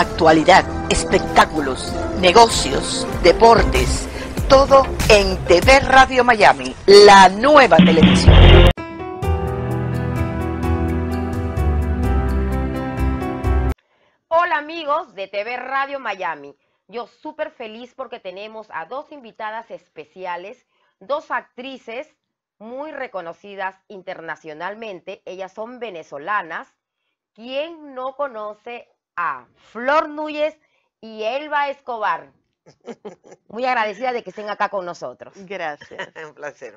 actualidad, espectáculos, negocios, deportes, todo en TV Radio Miami, la nueva televisión. Hola amigos de TV Radio Miami, yo súper feliz porque tenemos a dos invitadas especiales, dos actrices muy reconocidas internacionalmente, ellas son venezolanas. ¿Quién no conoce Flor Núñez y Elba Escobar. Muy agradecida de que estén acá con nosotros. Gracias. Un placer,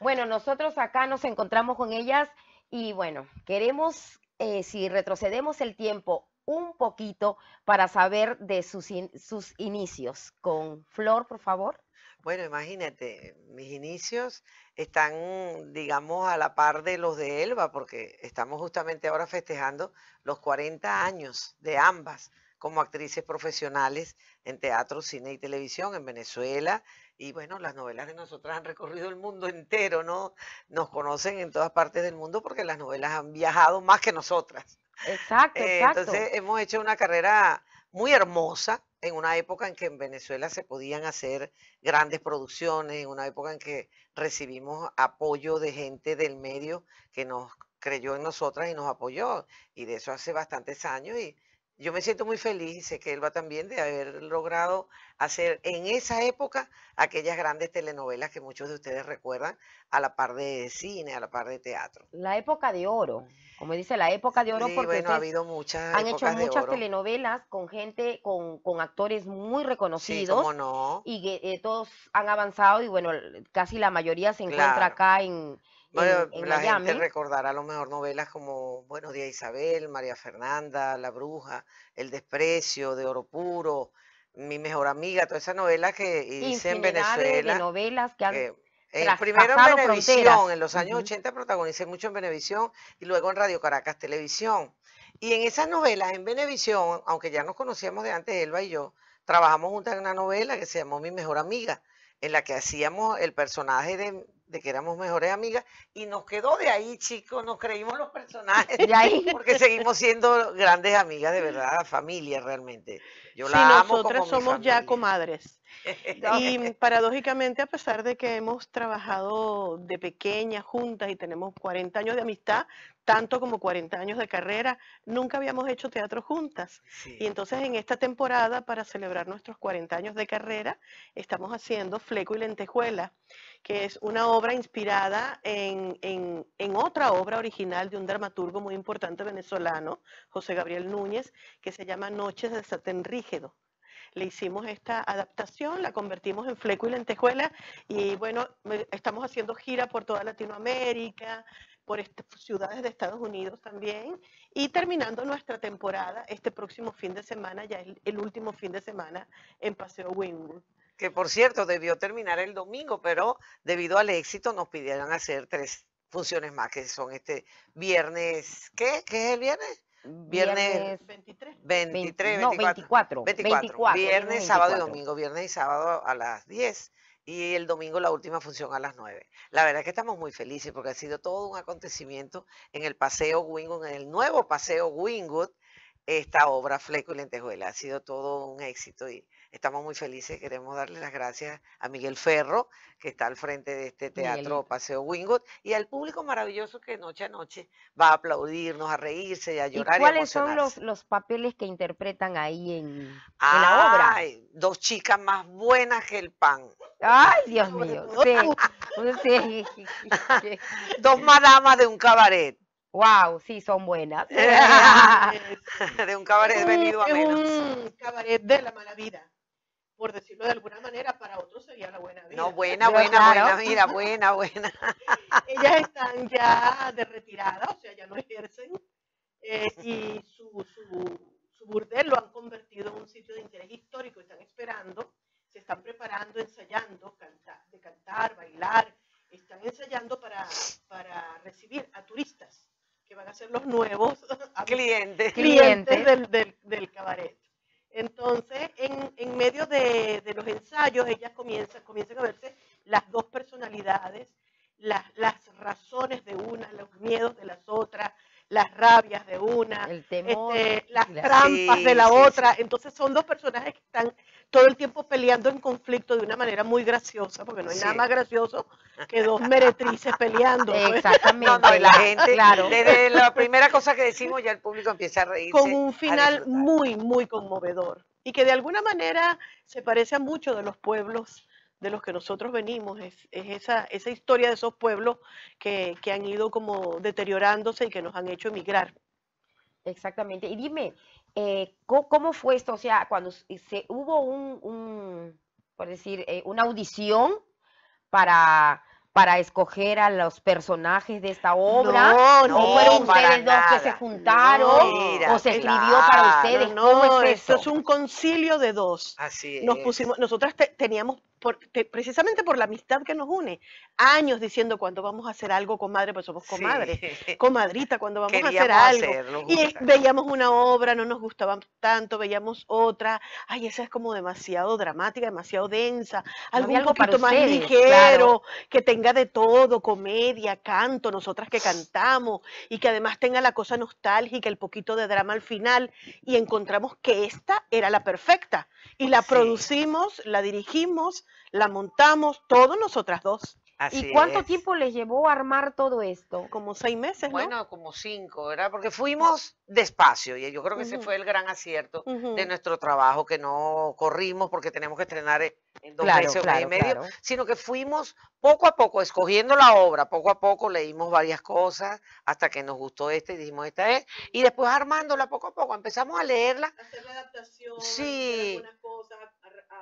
Bueno, nosotros acá nos encontramos con ellas y bueno, queremos, eh, si retrocedemos el tiempo un poquito para saber de sus, sus inicios. Con Flor, por favor. Bueno, imagínate, mis inicios están, digamos, a la par de los de Elba, porque estamos justamente ahora festejando los 40 años de ambas como actrices profesionales en teatro, cine y televisión en Venezuela. Y bueno, las novelas de nosotras han recorrido el mundo entero, ¿no? Nos conocen en todas partes del mundo porque las novelas han viajado más que nosotras. Exacto, eh, exacto. entonces hemos hecho una carrera muy hermosa en una época en que en Venezuela se podían hacer grandes producciones, en una época en que recibimos apoyo de gente del medio que nos creyó en nosotras y nos apoyó. Y de eso hace bastantes años y yo me siento muy feliz y sé que él va también de haber logrado hacer en esa época aquellas grandes telenovelas que muchos de ustedes recuerdan a la par de cine, a la par de teatro. La época de oro, como dice, la época de oro porque han hecho muchas telenovelas con gente, con, actores muy reconocidos. cómo no. Y que eh, todos han avanzado y bueno, casi la mayoría se encuentra acá en la gente recordará a lo mejor novelas como Buenos días Isabel, María Fernanda, La Bruja, El Desprecio, De Oro Puro, Mi Mejor Amiga, todas esas novelas que hice en eh, Venezuela. De novelas que primero en Venevisión, en los años 80 protagonicé mucho en Venevisión y luego en Radio Caracas Televisión. Y en esas novelas, en Venevisión, aunque ya nos conocíamos de antes, Elba y yo, trabajamos juntas en una novela que se llamó Mi Mejor Amiga, en la que hacíamos el personaje de, de que éramos mejores amigas y nos quedó de ahí, chicos, nos creímos los personajes, ¿De ahí? porque seguimos siendo grandes amigas de verdad, familia realmente. Yo la nosotras somos ya comadres. Y paradójicamente, a pesar de que hemos trabajado de pequeñas juntas y tenemos 40 años de amistad, tanto como 40 años de carrera, nunca habíamos hecho teatro juntas. Y entonces en esta temporada, para celebrar nuestros 40 años de carrera, estamos haciendo Fleco y Lentejuela, que es una obra inspirada en, en otra obra original de un dramaturgo muy importante venezolano, José Gabriel Núñez, que se llama Noches de Satén Rígido le hicimos esta adaptación, la convertimos en fleco y lentejuela y bueno, estamos haciendo gira por toda Latinoamérica, por ciudades de Estados Unidos también y terminando nuestra temporada este próximo fin de semana, ya es el último fin de semana en Paseo Wynwood que por cierto debió terminar el domingo, pero debido al éxito nos pidieron hacer tres funciones más, que son este viernes, ¿qué? ¿Qué es el viernes? Viernes, 23, 24, Viernes, sábado y domingo. Viernes y sábado a las 10 y el domingo la última función a las 9. La verdad es que estamos muy felices porque ha sido todo un acontecimiento en el Paseo Wingwood, en el nuevo Paseo Wingwood, esta obra Fleco y Lentejuela. Ha sido todo un éxito y Estamos muy felices, queremos darle las gracias a Miguel Ferro, que está al frente de este teatro Paseo Wingot, y al público maravilloso que noche a noche va a aplaudirnos, a reírse, y a llorar. ¿Y ¿Cuáles son los, papeles que interpretan ahí en, la obra? Dos chicas más buenas que el pan. Ay, Dios mío. Dos madamas de un cabaret. Wow, sí, son buenas. de un cabaret venido a menos. Un cabaret de la mala vida por decirlo de alguna manera, para otros sería la buena vida. No, buena, buena, buena, mira, buena, buena. Ellas están ya de retirada, o sea, ya no ejercen, y eh, su, su, su burdel lo han convertido en un sitio de interés histórico, están esperando, se están preparando, ensayando, cantar, de cantar, bailar, están ensayando para, para recibir a turistas que van a ser los nuevos clientes, clientes del, ellas comienzan, a verse las dos personalidades, las, razones de una, los miedos de las otras, las rabias de una, el temor, este, las trampas de la otra. Entonces son dos personajes que están todo el tiempo peleando en conflicto de una manera muy graciosa, porque no hay nada más gracioso que dos meretrices peleando. Pues. Exactamente. la desde la primera cosa que decimos ya el público empieza a reírse. Con un final muy, muy conmovedor y que de alguna manera se parece a muchos de los pueblos de los que nosotros venimos, es, esa, esa, historia de esos pueblos que, han ido como deteriorándose y que nos han hecho emigrar. Exactamente. Y dime, eh, ¿cómo, fue esto? O sea, cuando se, hubo un, por decir, eh, una audición para para escoger a los personajes de esta obra? No, ¿O no, fueron ustedes dos que se juntaron? ¿O se escribió para ustedes? No, ¿Cómo es esto? es un concilio de dos. Así es. Nos pusimos, nosotras teníamos precisamente por la amistad que nos une. Años diciendo cuando vamos a hacer algo, comadre, pues somos comadres, comadrita, cuando vamos a hacer algo. y veíamos una obra, no nos gustaba tanto, veíamos otra, ay, esa es como demasiado dramática, demasiado densa, algo un poquito más ligero, que tenga de todo, comedia, canto, nosotras que cantamos, y que además tenga la cosa nostálgica, el poquito de drama al final, y encontramos que esta era la perfecta. Y la producimos, la dirigimos, la montamos todos nosotras dos. ¿Y cuánto tiempo le llevó a armar todo esto? Como seis meses, bueno, como cinco, ¿verdad? Porque fuimos despacio y yo creo que ese fue el gran acierto de nuestro trabajo, que no corrimos porque tenemos que estrenar en dos meses o y medio, sino que fuimos poco a poco, escogiendo la obra, poco a poco leímos varias cosas hasta que nos gustó este y dijimos esta es, y después armándola poco a poco, empezamos a leerla. Hacer la adaptación, sí.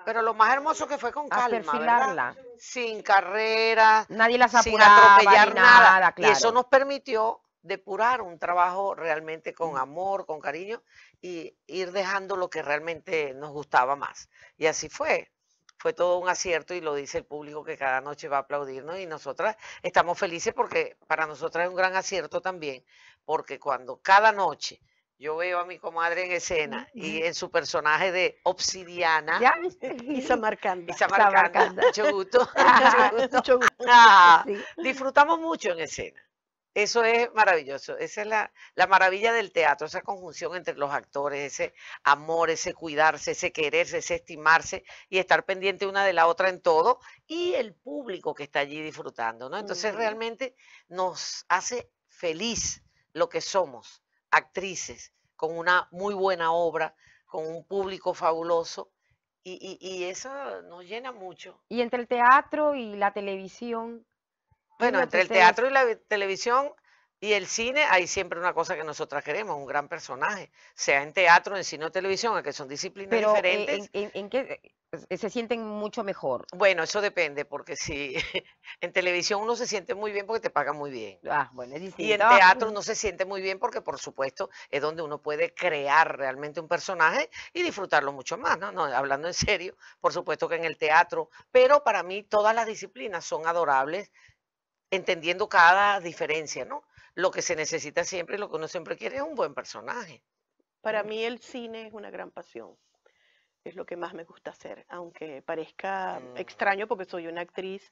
Pero lo más hermoso que fue con calma, Sin carrera, Nadie las sin atropellar nada. Y eso nos permitió depurar un trabajo realmente con mm. amor, con cariño y ir dejando lo que realmente nos gustaba más. Y así fue. Fue todo un acierto y lo dice el público que cada noche va a aplaudirnos y nosotras estamos felices porque para nosotras es un gran acierto también, porque cuando cada noche yo veo a mi comadre en escena y en su personaje de obsidiana. ¿Ya Isa Marcanda. Isa mucho gusto. mucho ah, Disfrutamos mucho en escena. Eso es maravilloso. Esa es la, maravilla del teatro, esa conjunción entre los actores, ese amor, ese cuidarse, ese quererse, ese estimarse y estar pendiente una de la otra en todo y el público que está allí disfrutando, ¿no? Entonces realmente nos hace feliz lo que somos actrices con una muy buena obra, con un público fabuloso, y, y, eso nos llena mucho. Y entre el teatro y la televisión. Bueno, entre el teatro y la televisión y el cine, hay siempre una cosa que nosotras queremos, un gran personaje, sea en teatro, en cine o televisión, que son disciplinas eh, diferentes. ¿en, en, qué eh, eh, se sienten mucho mejor? Bueno, eso depende, porque si en televisión uno se siente muy bien porque te pagan muy bien. Ah, bueno, es distinto. Y en teatro uno se siente muy bien porque, por supuesto, es donde uno puede crear realmente un personaje y disfrutarlo mucho más, ¿no? no hablando en serio, por supuesto que en el teatro. Pero para mí todas las disciplinas son adorables, entendiendo cada diferencia, ¿no? lo que se necesita siempre lo que uno siempre quiere es un buen personaje. Para mí el cine es una gran pasión. Es lo que más me gusta hacer, aunque parezca mm. extraño porque soy una actriz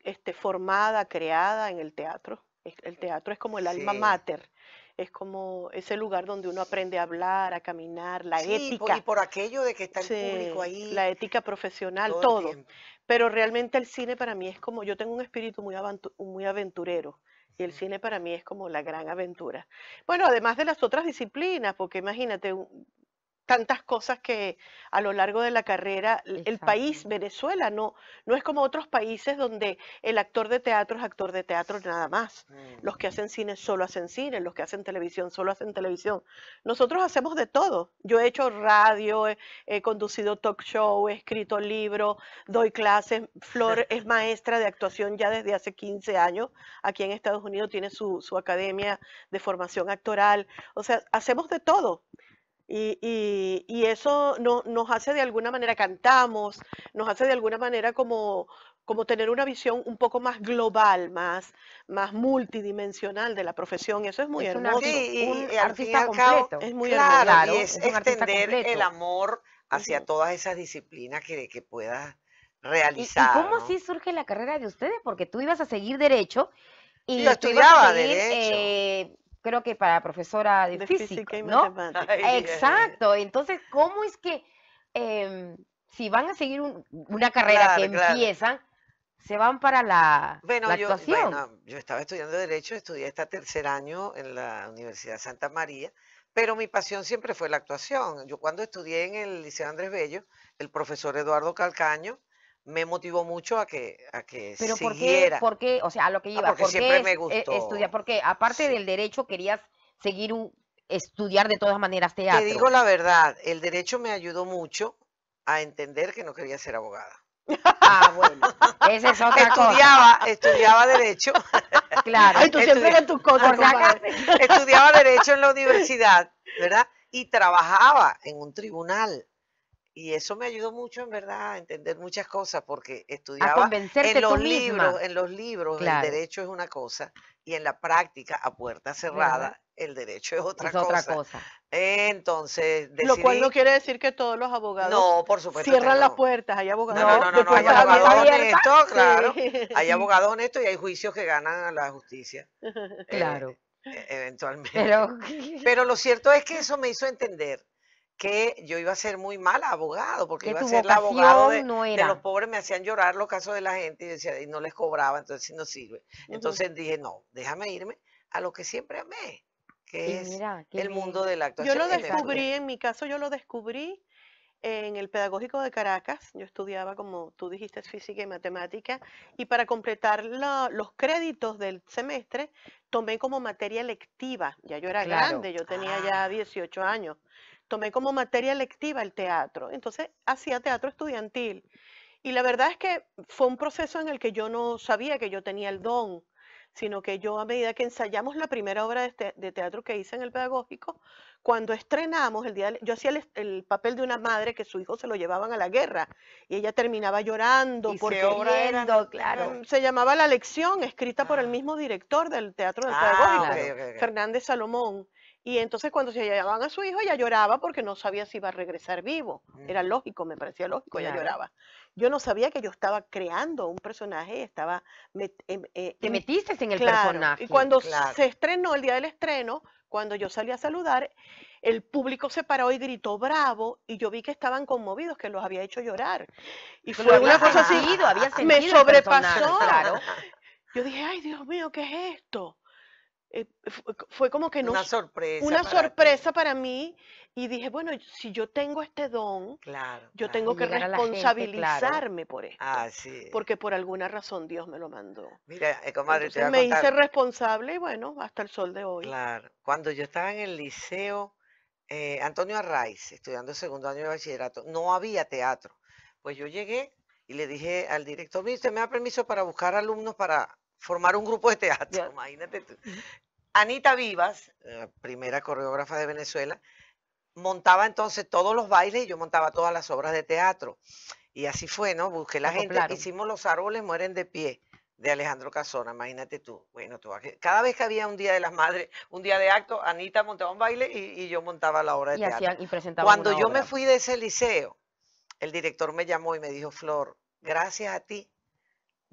este, formada, creada en el teatro. El teatro es como el alma mater, es como ese lugar donde uno aprende a hablar, a caminar, la ética. y por aquello de que está el público ahí. La ética profesional, todo. Pero realmente el cine para mí es como, yo tengo un espíritu muy, muy aventurero y el cine para mí es como la gran aventura. Bueno, además de las otras disciplinas, porque imagínate, tantas cosas que a lo largo de la carrera, el país, Venezuela, no, no es como otros países donde el actor de teatro es actor de teatro nada más. Los que mm. hacen cine solo hacen cine, los que hacen televisión solo hacen televisión. Nosotros hacemos de todo. Yo he hecho radio, he, conducido talk show, he escrito libros, doy clases. Flor es maestra de actuación ya desde hace 15 años. Aquí en Estados Unidos tiene su, su academia de formación actoral. O sea, hacemos de todo y, y, eso no, nos hace de alguna manera, cantamos, nos hace de alguna manera como, como tener una visión un poco más global, más, más multidimensional de la profesión. Eso es muy hermoso. Sí, un artista es muy claro, hermoso. es, el amor hacia todas esas disciplinas que, que puedas realizar. ¿Y, cómo así surge la carrera de ustedes? Porque tú ibas a seguir derecho y lo estudiaba derecho. Eh, creo que para profesora de, física, ¿no? Exacto. Entonces, ¿cómo es que em, si van a seguir una carrera que empieza, se van para la, actuación? Yo, bueno, yo estaba estudiando Derecho, estudié hasta tercer año en la Universidad Santa María, pero mi pasión siempre fue la actuación. Yo cuando estudié en el Liceo Andrés Bello, el profesor Eduardo Calcaño me motivó mucho a que, a que Pero siguiera. ¿por qué, O sea, a lo que ah, iba. porque siempre me e, gustó. Estudiar, porque aparte del derecho querías seguir un, estudiar de todas maneras teatro. Te digo la verdad, el derecho me ayudó mucho a entender que no quería ser abogada. Ah, bueno, esa es otra cosa. Estudiaba derecho. Claro. tú siempre estudiaba derecho en la universidad, ¿verdad? Y trabajaba en un tribunal y eso me ayudó mucho en verdad a entender muchas cosas porque estudiaba en los libros, en los libros el derecho es una cosa y en la práctica a puerta cerrada el derecho es otra cosa. Otra cosa. Entonces, decidí... lo cual no quiere decir que todos los abogados por cierran las puertas, hay abogados no, no, no, no hay abogados honestos, claro, hay abogados honestos y hay juicios que ganan a la justicia. Eh, claro. Eh, eventualmente. Pero lo cierto es que eso me hizo entender que yo iba a ser muy mal abogado, porque iba a ser la abogado de, los pobres, me hacían llorar los casos de la gente y, decía, y no les cobraba, entonces no sirve. Entonces dije, no, déjame irme a lo que siempre amé, que es el mundo de la actuación. Yo lo descubrí, en mi caso yo lo descubrí en el Pedagógico de Caracas, yo estudiaba, como tú dijiste, física y matemática, y para completar los créditos del semestre, tomé como materia lectiva, ya yo era grande, yo tenía ya 18 ah. años, tomé como materia lectiva el teatro. Entonces hacía teatro estudiantil. Y la verdad es que fue un proceso en el que yo no sabía que yo tenía el don, sino que yo a medida que ensayamos la primera obra de, este, teatro que hice en el pedagógico, cuando estrenamos el día, yo hacía el, papel de una madre que su hijo se lo llevaban a la guerra y ella terminaba llorando porque claro. Mm, se llamaba La lección, escrita por el ah. mismo director del teatro del ah, pedagógico, Fernández Salomón. Y entonces cuando se llevaban a su hijo, ella lloraba porque no sabía si iba a regresar vivo. Mm. Era lógico, me parecía lógico, ella lloraba. Yo no sabía que yo estaba creando un personaje estaba... Em, eh, Te metiste en el claro. personaje. Y cuando se estrenó, el día del estreno, cuando yo salí a saludar, el público se paró y gritó bravo y yo vi que estaban conmovidos, que los había hecho llorar. Y fue una cosa así, me sobrepasó. yo dije, ay Dios mío, ¿qué es esto? Eh, fue como que no... Una sorpresa. Una sorpresa para mí y dije, bueno, si yo tengo este don, yo tengo que responsabilizarme por esto. Ah, sí. Porque por alguna razón Dios me lo mandó. Mira, eh, Entonces, me hice responsable y bueno, hasta el sol de hoy. Claro. Cuando yo estaba en el liceo, eh, Antonio Arraiz, estudiando segundo año de bachillerato, no había teatro. Pues yo llegué y le dije al director, mire, ¿usted me da permiso para buscar alumnos para formar un grupo de teatro, imagínate tú. Anita Vivas, primera coreógrafa de Venezuela, montaba entonces todos los bailes y yo montaba todas las obras de teatro. Y así fue, ¿no? Busqué la gente, hicimos Los árboles mueren de pie, de Alejandro Casona, imagínate tú. Bueno, tú, cada vez que había un día de las madres, un día de acto, Anita montaba un baile y, yo montaba la obra de y teatro. y presentaba Cuando yo me fui de ese liceo, el director me llamó y me dijo, Flor, gracias a ti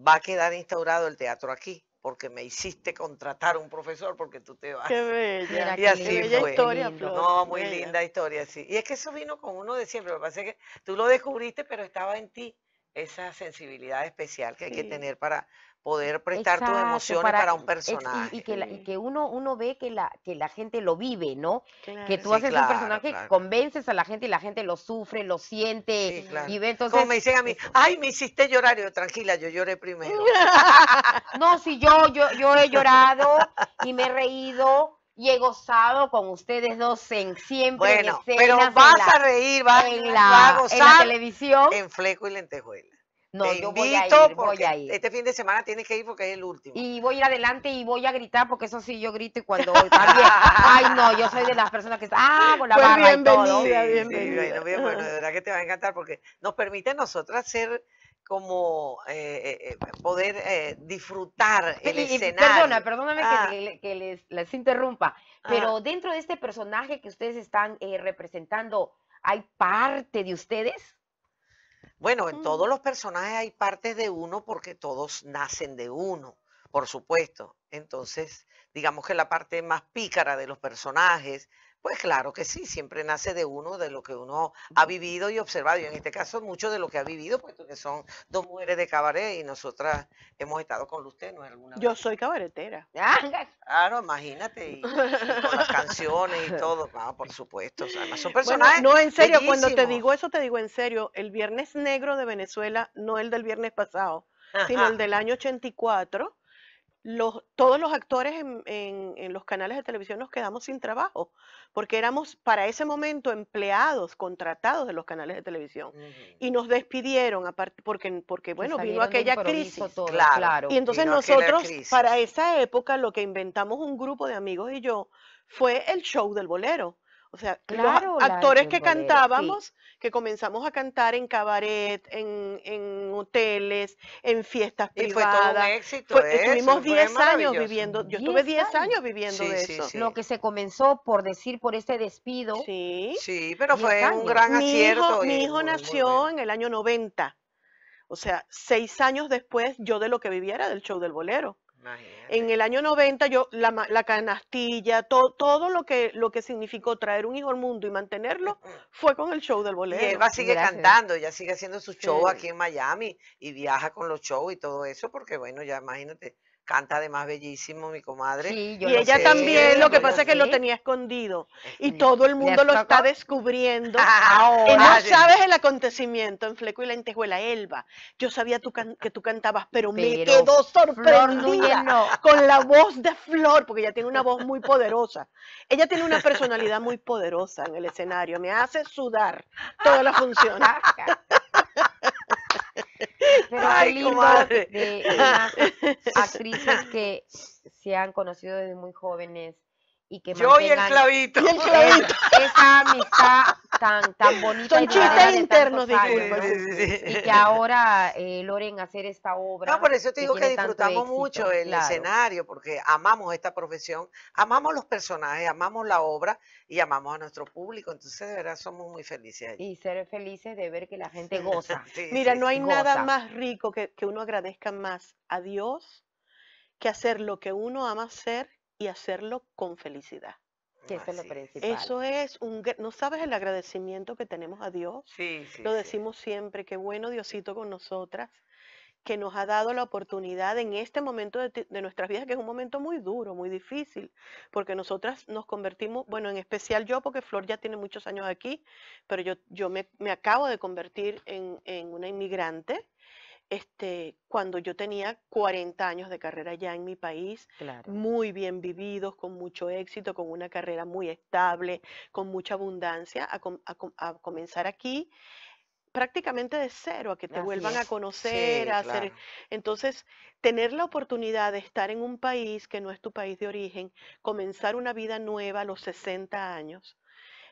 va a quedar instaurado el teatro aquí, porque me hiciste contratar un profesor porque tú te vas. Qué bella. qué bella historia, No, muy linda historia, sí. Y es que eso vino con uno de siempre. Lo que que tú lo descubriste, pero estaba en ti esa sensibilidad especial que hay que tener para poder prestar tus emociones para, un e, personaje. Y, que que uno, uno ve que la, que la gente lo vive, ¿no? que tú haces un personaje, convences a la gente y la gente lo sufre, lo siente. y ve entonces... Como me dicen a mí, ay, me hiciste llorar. yo, tranquila, yo lloré primero. no, sí, yo, yo, yo he llorado y me he reído y he gozado con ustedes dos en siempre bueno, en pero vas a reír, vas, en la, a gozar en televisión en fleco y lentejuela. No, yo voy a ir, voy a ir. Este fin de semana tienes que ir porque es el último. Y voy a ir adelante y voy a gritar, porque eso sí, yo grito y cuando Ay, no, yo soy de las personas que están, ah, con la pues barra todo. bienvenida. bueno, de verdad que te va a encantar porque nos permite a nosotras ser como eh, eh, eh poder eh, disfrutar el escenario. Perdona, perdóname que, ah. les, interrumpa, pero ah. dentro de este personaje que ustedes están representando, ¿hay parte de ustedes? Bueno, en todos los personajes hay partes de uno porque todos nacen de uno, por supuesto. Entonces, digamos que la parte más pícara de los personajes, pues claro que sí, siempre nace de uno, de lo que uno ha vivido y observado. Y en este caso, mucho de lo que ha vivido, puesto que son dos mujeres de cabaret y nosotras hemos estado con usted, ¿no es alguna Yo soy cabaretera. Ah, claro, imagínate, y, con las canciones y todo, no, por supuesto. son personajes. no, en serio, cuando te digo eso, te digo en serio, el Viernes Negro de Venezuela, no el del viernes pasado, sino el del año 84 todos los actores en, los canales de televisión nos quedamos sin trabajo, porque éramos para ese momento empleados, contratados de los canales de televisión. Y nos despidieron, porque, bueno, vino aquella crisis. Y entonces nosotros, para esa época, lo que inventamos un grupo de amigos y yo fue el show del bolero. O sea, actores que cantábamos, que comenzamos a cantar en cabaret, en, hoteles, en fiestas y Fue todo un éxito. estuvimos 10 años viviendo, yo estuve 10 años viviendo eso. Lo que se comenzó por decir por ese despido. Sí, sí pero fue un gran acierto. Mi hijo, mi hijo nació en el año 90. O sea, seis años después yo de lo que viviera del show del bolero. En el año 90, yo, la, la canastilla, todo lo que, lo que significó traer un hijo al mundo y mantenerlo, mm. fue con el show del bolero. Y Eva sigue cantando, ella sigue haciendo su show aquí en Miami y viaja con los shows y todo eso, porque bueno, ya imagínate, canta además bellísimo, mi comadre. y ella también, lo que pasa es que lo tenía escondido y todo el mundo lo está descubriendo. Ahora. Y no sabes el acontecimiento en Fleco y la Intejuela, Elba. Yo sabía que tú cantabas, pero, me quedó sorprendida con la voz de Flor, porque ella tiene una voz muy poderosa. Ella tiene una personalidad muy poderosa en el escenario, me hace sudar todas las funciones. Pero Ay, de actrices que se han conocido desde muy jóvenes y que Yo y el clavito. Esa amistad tan, tan bonita. Son chistes internos, sí. Y que ahora eh, Loren hacer esta obra. No, por eso te digo que, disfrutamos mucho el escenario, porque amamos esta profesión, amamos los personajes, amamos la obra y amamos a nuestro público. Entonces, de verdad, somos muy felices. Y ser felices de ver que la gente goza. Mira, no hay nada más rico que, que uno agradezca más a Dios que hacer lo que uno ama hacer y hacerlo con felicidad. eso es lo principal. Eso es un. ¿No sabes el agradecimiento que tenemos a Dios? Sí, sí. Lo decimos siempre. Qué bueno Diosito con nosotras, que nos ha dado la oportunidad en este momento de, de, nuestras vidas, que es un momento muy duro, muy difícil, porque nosotras nos convertimos, bueno, en especial yo, porque Flor ya tiene muchos años aquí, pero yo, yo me, acabo de convertir en, en una inmigrante este, cuando yo tenía 40 años de carrera ya en mi país, muy bien vividos, con mucho éxito, con una carrera muy estable, con mucha abundancia, a, comenzar aquí prácticamente de cero, a que te vuelvan a conocer, a hacer... Entonces, tener la oportunidad de estar en un país que no es tu país de origen, comenzar una vida nueva a los 60 años,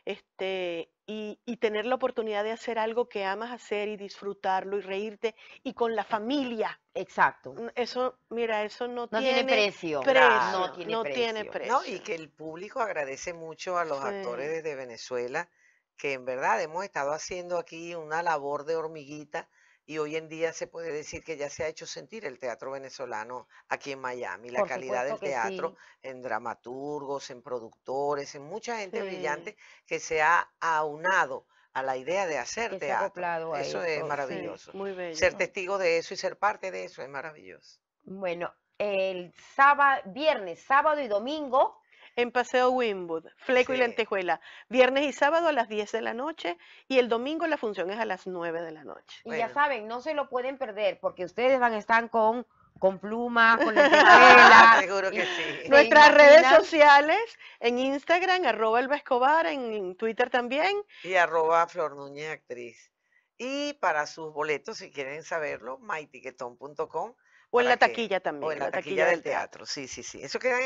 este, y, tener la oportunidad de hacer algo que amas hacer y disfrutarlo y reírte y con la familia. Exacto. Mm, eso, mira, eso no, tiene, precio. No, tiene, precio. y que el público agradece mucho a los actores desde Venezuela que en verdad hemos estado haciendo aquí una labor de hormiguita y hoy en día se puede decir que ya se ha hecho sentir el teatro venezolano aquí en Miami, la calidad del teatro en dramaturgos, en productores, en mucha gente brillante que se ha aunado a la idea de hacer teatro. Eso es maravilloso. Ser testigo de eso y ser parte de eso es maravilloso. Bueno, el sábado, viernes, sábado y domingo en Paseo Winwood, Fleco y Lentejuela, viernes y sábado a las 10 de la noche y el domingo la función es a las 9 de la noche. Y ya saben, no se lo pueden perder porque ustedes van a estar con con plumas, con lentejuela. Seguro que sí. Nuestras redes sociales, en Instagram, arroba Elba Escobar, en Twitter también. Y arroba Flor Actriz. Y para sus boletos, si quieren saberlo, mytiquetón.com. O en la taquilla también. O en la, taquilla, del teatro. teatro. Sí, sí, sí. Eso queda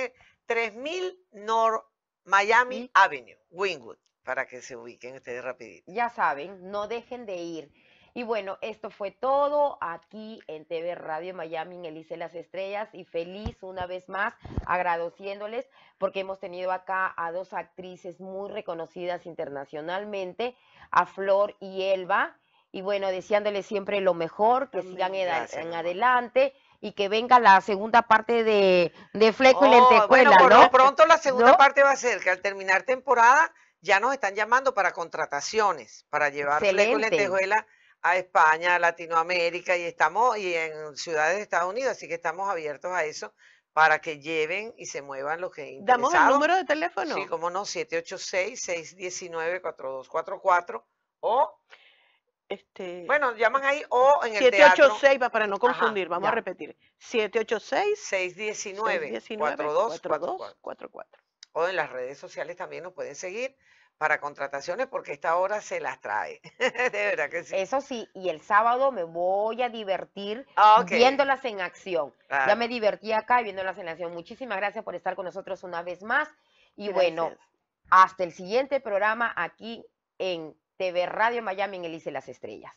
3000 North Miami Avenue, Wingwood, para que se ubiquen ustedes rapidito. Ya saben, no dejen de ir. Y bueno, esto fue todo aquí en TV Radio Miami, en Elise Las Estrellas, y feliz una vez más, agradeciéndoles porque hemos tenido acá a dos actrices muy reconocidas internacionalmente, a Flor y Elba, y bueno, deseándoles siempre lo mejor, que sigan en adelante y que venga la segunda parte de, de Fleco y oh, Lentejuela, bueno, pronto la segunda parte va a ser que al terminar temporada ya nos están llamando para contrataciones, para llevar Fleco y Lentejuela a España, a Latinoamérica y estamos y en ciudades de Estados Unidos, así que estamos abiertos a eso para que lleven y se muevan los que ¿Damos el número de teléfono? Sí, cómo no, 786-619-4244 o este, bueno, llaman ahí o en 786, para no confundir, vamos a repetir. 786-619-4244. O en las redes sociales también nos pueden seguir para contrataciones porque esta hora se las trae. de verdad que sí. Eso sí, y el sábado me voy a divertir ah, viéndolas en acción. Ya me divertí acá viéndolas en acción. Muchísimas gracias por estar con nosotros una vez más. Y bueno, hasta el siguiente programa aquí en TV Radio Miami en Elise Las Estrellas.